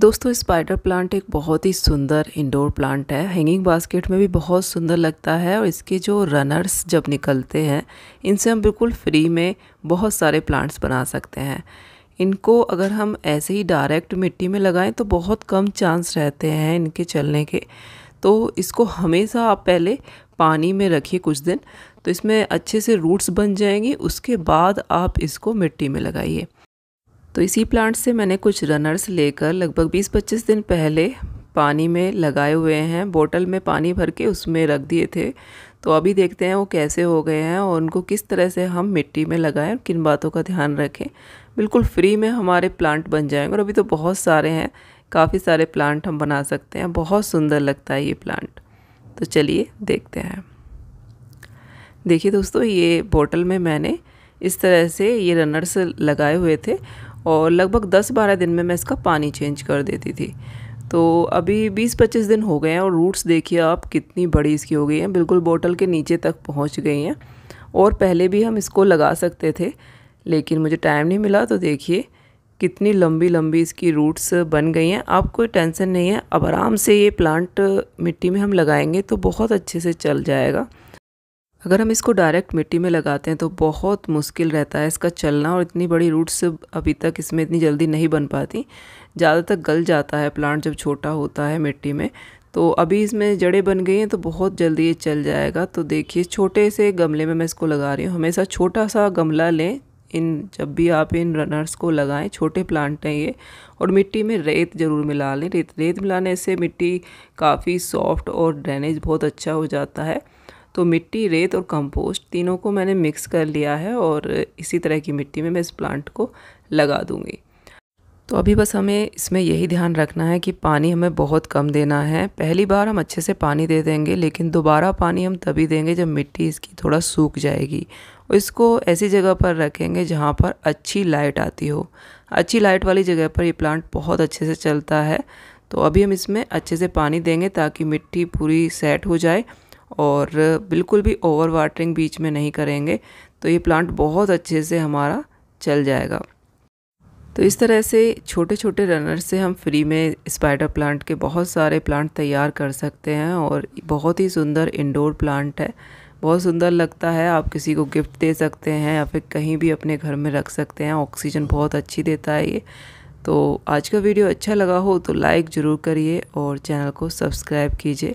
दोस्तों spider plant एक बहुत ही सुंदर इंडोर प्लांट है हैंगिंग बास्केट में भी बहुत सुंदर लगता है और इसके जो रनर्स जब निकलते हैं इनसे हम बिल्कुल फ्री में बहुत सारे प्लांट्स बना सकते हैं इनको अगर हम ऐसे ही डायरेक्ट मिट्टी में लगाएं तो बहुत कम चांस रहते हैं इनके चलने के तो इसको हमेशा आप पहले पानी में रखिए कुछ दिन तो इसमें अच्छे से रूट्स बन जाएंगी उसके बाद आप इसको मिट्टी में लगाइए तो इसी प्लांट से मैंने कुछ रनर्स लेकर लगभग 20-25 दिन पहले पानी में लगाए हुए हैं बोतल में पानी भर के उसमें रख दिए थे तो अभी देखते हैं वो कैसे हो गए हैं और उनको किस तरह से हम मिट्टी में लगाएं किन बातों का ध्यान रखें बिल्कुल फ्री में हमारे प्लांट बन जाएंगे और अभी तो बहुत सारे हैं काफ़ी सारे प्लांट हम बना सकते हैं बहुत सुंदर लगता है ये प्लांट तो चलिए देखते हैं देखिए दोस्तों ये बोतल में मैंने इस तरह से ये रनर्स लगाए हुए थे और लगभग 10-12 दिन में मैं इसका पानी चेंज कर देती थी तो अभी 20-25 दिन हो गए हैं और रूट्स देखिए आप कितनी बड़ी इसकी हो गई हैं बिल्कुल बोतल के नीचे तक पहुंच गई हैं और पहले भी हम इसको लगा सकते थे लेकिन मुझे टाइम नहीं मिला तो देखिए कितनी लंबी लंबी इसकी रूट्स बन गई हैं आप कोई टेंशन नहीं है अब आराम से ये प्लांट मिट्टी में हम लगाएंगे तो बहुत अच्छे से चल जाएगा अगर हम इसको डायरेक्ट मिट्टी में लगाते हैं तो बहुत मुश्किल रहता है इसका चलना और इतनी बड़ी रूट्स अभी तक इसमें इतनी जल्दी नहीं बन पाती ज़्यादातर गल जाता है प्लांट जब छोटा होता है मिट्टी में तो अभी इसमें जड़ें बन गई हैं तो बहुत जल्दी ये चल जाएगा तो देखिए छोटे से गमले में मैं इसको लगा रही हूँ हमेशा छोटा सा गमला लें इन जब भी आप इन रनर्स को लगाएं छोटे प्लांट हैं ये और मिट्टी में रेत ज़रूर मिला लें रेत रेत मिलाने से मिट्टी काफ़ी सॉफ्ट और ड्रेनेज बहुत अच्छा हो जाता है तो मिट्टी रेत और कंपोस्ट तीनों को मैंने मिक्स कर लिया है और इसी तरह की मिट्टी में मैं इस प्लांट को लगा दूँगी तो अभी बस हमें इसमें यही ध्यान रखना है कि पानी हमें बहुत कम देना है पहली बार हम अच्छे से पानी दे देंगे लेकिन दोबारा पानी हम तभी देंगे जब मिट्टी इसकी थोड़ा सूख जाएगी और इसको ऐसी जगह पर रखेंगे जहाँ पर अच्छी लाइट आती हो अच्छी लाइट वाली जगह पर ये प्लांट बहुत अच्छे से चलता है तो अभी हम इसमें अच्छे से पानी देंगे ताकि मिट्टी पूरी सेट हो जाए और बिल्कुल भी ओवर वाटरिंग बीच में नहीं करेंगे तो ये प्लांट बहुत अच्छे से हमारा चल जाएगा तो इस तरह से छोटे छोटे रनर से हम फ्री में स्पाइडर प्लांट के बहुत सारे प्लांट तैयार कर सकते हैं और बहुत ही सुंदर इंडोर प्लांट है बहुत सुंदर लगता है आप किसी को गिफ्ट दे सकते हैं या फिर कहीं भी अपने घर में रख सकते हैं ऑक्सीजन बहुत अच्छी देता है ये तो आज का वीडियो अच्छा लगा हो तो लाइक ज़रूर करिए और चैनल को सब्सक्राइब कीजिए